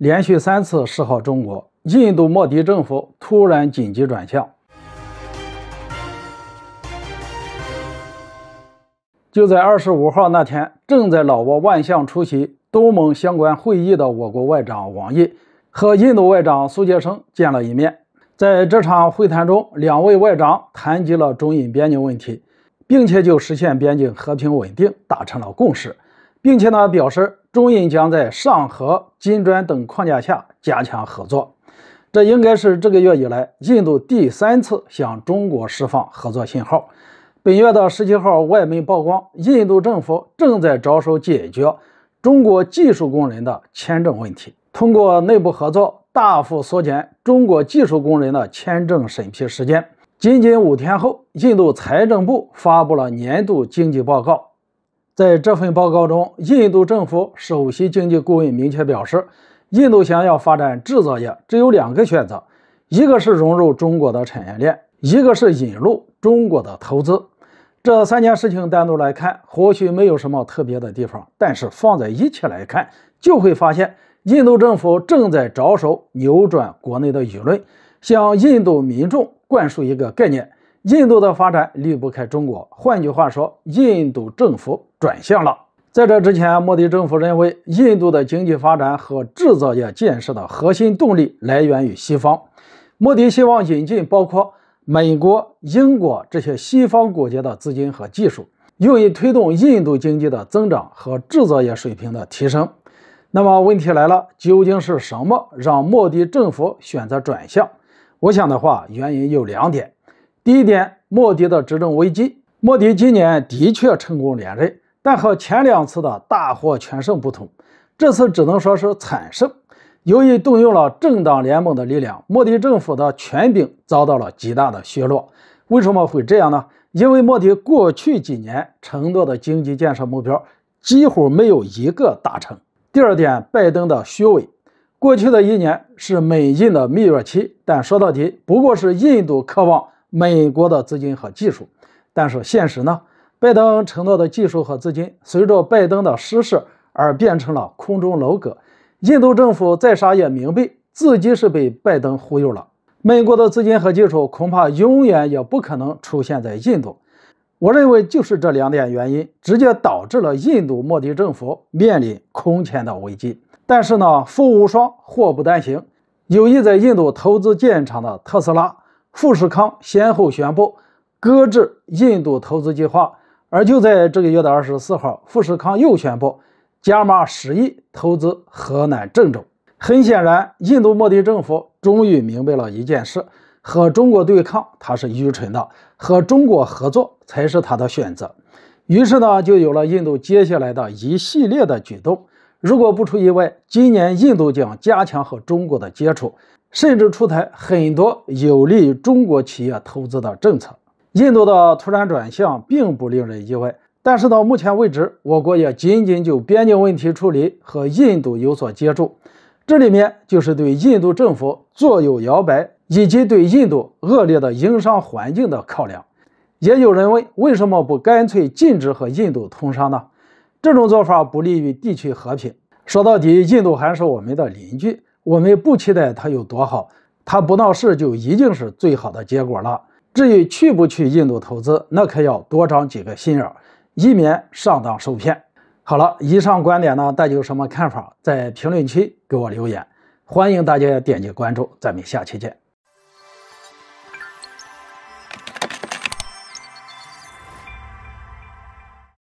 连续三次示好中国，印度莫迪政府突然紧急转向。就在二十五号那天，正在老挝万象出席东盟相关会议的我国外长王毅和印度外长苏杰生见了一面。在这场会谈中，两位外长谈及了中印边境问题，并且就实现边境和平稳定达成了共识，并且呢表示。中印将在上合、金砖等框架下加强合作，这应该是这个月以来印度第三次向中国释放合作信号。本月的十七号，外媒曝光，印度政府正在着手解决中国技术工人的签证问题，通过内部合作大幅缩减中国技术工人的签证审批时间。仅仅五天后，印度财政部发布了年度经济报告。在这份报告中，印度政府首席经济顾问明确表示，印度想要发展制造业，只有两个选择：一个是融入中国的产业链，一个是引入中国的投资。这三件事情单独来看，或许没有什么特别的地方，但是放在一起来看，就会发现，印度政府正在着手扭转国内的舆论，向印度民众灌输一个概念。印度的发展离不开中国，换句话说，印度政府转向了。在这之前，莫迪政府认为印度的经济发展和制造业建设的核心动力来源于西方。莫迪希望引进包括美国、英国这些西方国家的资金和技术，用于推动印度经济的增长和制造业水平的提升。那么问题来了，究竟是什么让莫迪政府选择转向？我想的话，原因有两点。第一点，莫迪的执政危机。莫迪今年的确成功连任，但和前两次的大获全胜不同，这次只能说是惨胜。由于动用了政党联盟的力量，莫迪政府的权柄遭到了极大的削弱。为什么会这样呢？因为莫迪过去几年承诺的经济建设目标几乎没有一个达成。第二点，拜登的虚伪。过去的一年是美印的蜜月期，但说到底不过是印度渴望。美国的资金和技术，但是现实呢？拜登承诺的技术和资金，随着拜登的失势而变成了空中楼阁。印度政府再傻也明白，自己是被拜登忽悠了。美国的资金和技术恐怕永远也不可能出现在印度。我认为就是这两点原因，直接导致了印度莫迪政府面临空前的危机。但是呢，福无双，祸不单行，有意在印度投资建厂的特斯拉。富士康先后宣布搁置印度投资计划，而就在这个月的二十四号，富士康又宣布加码十亿投资河南郑州。很显然，印度莫迪政府终于明白了一件事：和中国对抗他是愚蠢的，和中国合作才是他的选择。于是呢，就有了印度接下来的一系列的举动。如果不出意外，今年印度将加强和中国的接触。甚至出台很多有利于中国企业投资的政策。印度的突然转向并不令人意外，但是到目前为止，我国也仅仅就边境问题处理和印度有所接触。这里面就是对印度政府左右摇摆，以及对印度恶劣的营商环境的考量。也有人问，为什么不干脆禁止和印度通商呢？这种做法不利于地区和平。说到底，印度还是我们的邻居。我们不期待它有多好，它不闹事就一定是最好的结果了。至于去不去印度投资，那可要多长几个心眼，以免上当受骗。好了，以上观点呢，大家有什么看法，在评论区给我留言。欢迎大家点击关注，咱们下期见。